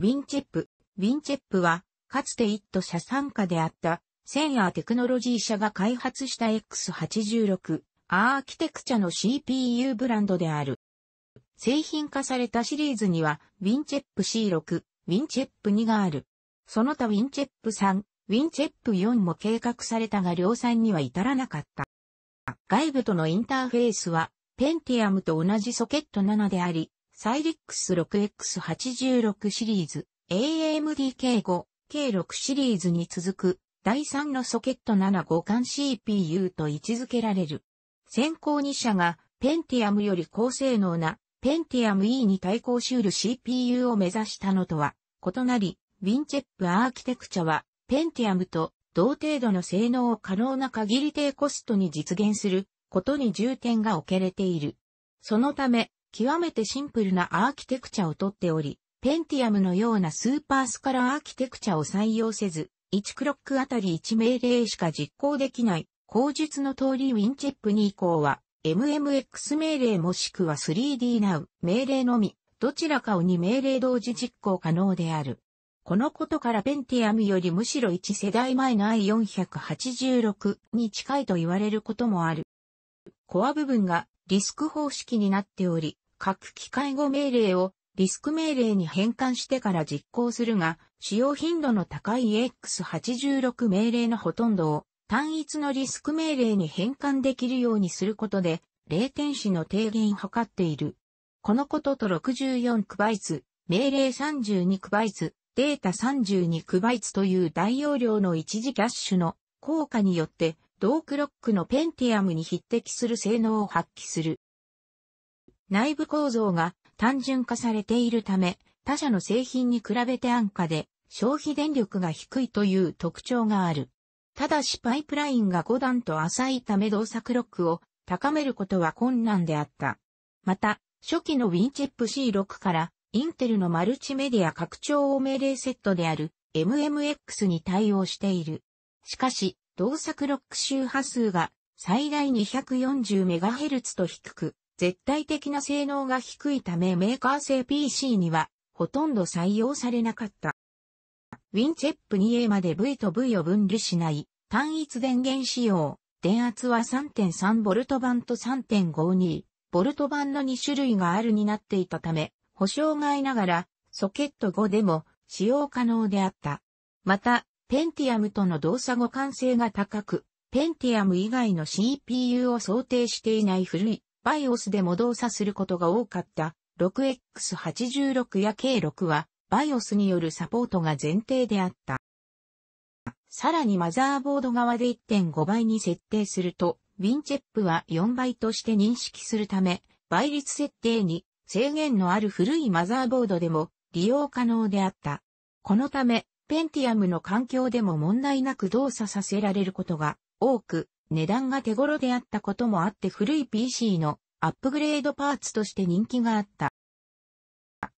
ウィンチェップ。ウィンチェップは、かつて一都社参加であった、センアーテクノロジー社が開発した X86 アーキテクチャの CPU ブランドである。製品化されたシリーズには、ウィンチェップ C6、ウィンチェップ2がある。その他ウィンチェップ3、ウィンチェップ4も計画されたが量産には至らなかった。外部とのインターフェースは、ペンティアムと同じソケット7であり、サイリックス 6X86 シリーズ、AMDK5、K6 シリーズに続く、第3のソケット7互換 CPU と位置づけられる。先行2社が、ペンティアムより高性能な、ペンティアム E に対抗しうる CPU を目指したのとは、異なり、ウィンチェップアーキテクチャは、ペンティアムと同程度の性能を可能な限り低コストに実現することに重点が置けれている。そのため、極めてシンプルなアーキテクチャをとっており、ペンティアムのようなスーパースカラーアーキテクチャを採用せず、1クロックあたり1命令しか実行できない、口述の通りウィンチェップ2以降は、MMX 命令もしくは 3DNOW 命令のみ、どちらかを2命令同時実行可能である。このことからペンティアムよりむしろ1世代前の i486 に近いと言われることもある。コア部分がリスク方式になっており、各機械語命令をリスク命令に変換してから実行するが、使用頻度の高い x 8 6命令のほとんどを単一のリスク命令に変換できるようにすることで、0点子の低減を図っている。このことと6 4イツ、命令3 2イツ、データ3 2イツという大容量の一時キャッシュの効果によって、同クロックのペンティアムに匹敵する性能を発揮する。内部構造が単純化されているため、他社の製品に比べて安価で消費電力が低いという特徴がある。ただしパイプラインが5段と浅いため動作クロックを高めることは困難であった。また、初期のウィンチェップ C6 からインテルのマルチメディア拡張を命令セットである MMX に対応している。しかし、動作クロック周波数が最大 240MHz と低く、絶対的な性能が低いためメーカー製 PC にはほとんど採用されなかった。ウィンチェップ 2A まで V と V を分離しない単一電源仕様。電圧は 3.3V 版と 3.52V 版の2種類があるになっていたため、保証外ながらソケット5でも使用可能であった。また、ペンティアムとの動作互換性が高く、ペンティアム以外の CPU を想定していない古い BIOS でも動作することが多かった 6X86 や K6 は BIOS によるサポートが前提であった。さらにマザーボード側で1.5倍に設定すると、ウィンチェップは4倍として認識するため、倍率設定に制限のある古いマザーボードでも利用可能であった。このため、ペンティアムの環境でも問題なく動作させられることが多く、値段が手頃であったこともあって古い PC のアップグレードパーツとして人気があった。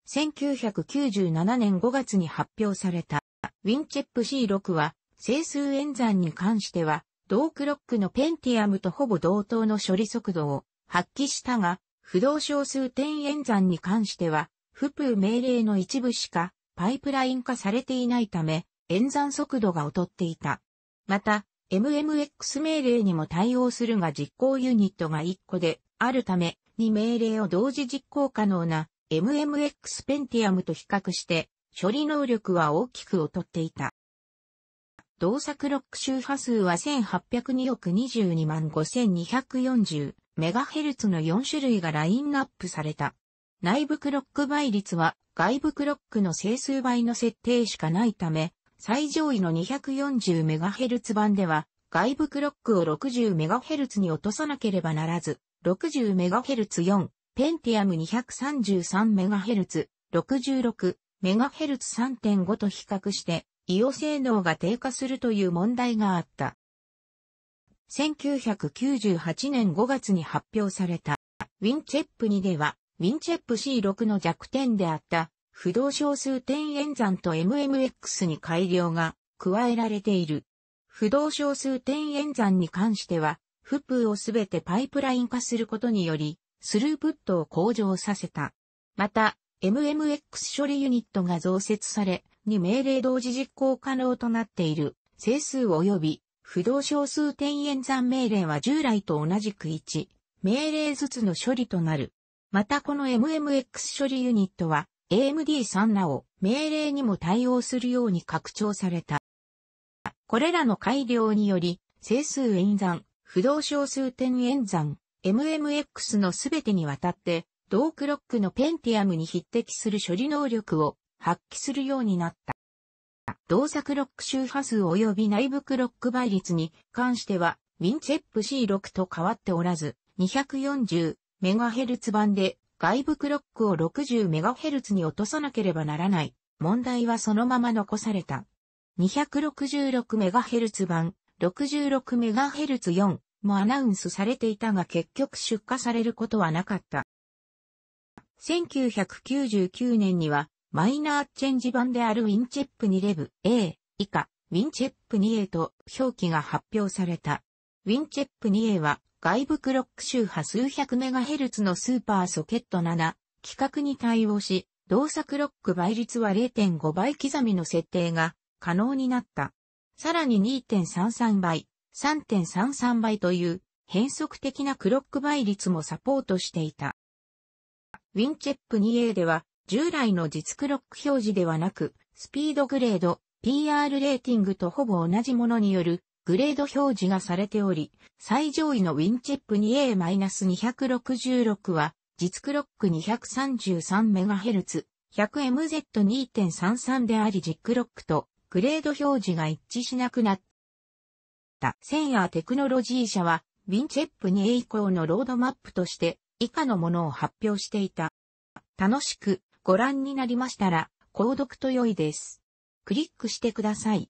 1997年5月に発表されたウィンチェッ p C6 は整数演算に関しては同クロックのペンティアムとほぼ同等の処理速度を発揮したが不動小数点演算に関しては不風命令の一部しかパイプライン化されていないため演算速度が劣っていた。また、MMX 命令にも対応するが実行ユニットが1個であるため、2命令を同時実行可能な MMX Pentium と比較して処理能力は大きく劣っていた。動作クロック周波数は1802億22万5240 MHz の4種類がラインナップされた。内部クロック倍率は外部クロックの整数倍の設定しかないため、最上位の 240MHz 版では、外部クロックを 60MHz に落とさなければならず、60MHz4、Pentium 233MHz、66MHz3.5 と比較して、イオ性能が低下するという問題があった。1998年5月に発表された、ウィンチェップ2では、ウィンチェップ C6 の弱点であった、不動小数点演算と MMX に改良が加えられている。不動小数点演算に関しては、フプをすべてパイプライン化することにより、スループットを向上させた。また、MMX 処理ユニットが増設され、に命令同時実行可能となっている、整数及び、不動小数点演算命令は従来と同じく1、命令ずつの処理となる。またこの MMX 処理ユニットは、AMD3 なお命令にも対応するように拡張された。これらの改良により、整数演算、不動小数点演算、MMX のすべてにわたって、同クロックのペンティアムに匹敵する処理能力を発揮するようになった。動作クロック周波数及び内部クロック倍率に関しては、ウィンチェップ C6 と変わっておらず、240MHz 版で外部クロックを 60MHz に落とさなければならない。問題はそのまま残された。266MHz 版 66MHz4 もアナウンスされていたが結局出荷されることはなかった。1999年にはマイナーチェンジ版であるウィンチェップ2レブ a 以下ウィンチェップ 2A と表記が発表された。ウィンチェップ 2A は外部クロック周波数百メガ m h z のスーパーソケット7、規格に対応し、動作クロック倍率は0.5倍刻みの設定が可能になった。さらに2.33倍、3.33倍という変則的なクロック倍率もサポートしていた。ウィンチェップ 2A では従来の実クロック表示ではなく、スピードグレード、PR レーティングとほぼ同じものによるグレード表示がされており、最上位のウィンチップ 2A-266 は、実クロック 233MHz、100MZ2.33 であり実クロックとグレード表示が一致しなくなった。センヤーテクノロジー社は、ウィンチェップ 2A 以降のロードマップとして以下のものを発表していた。楽しくご覧になりましたら、購読と良いです。クリックしてください。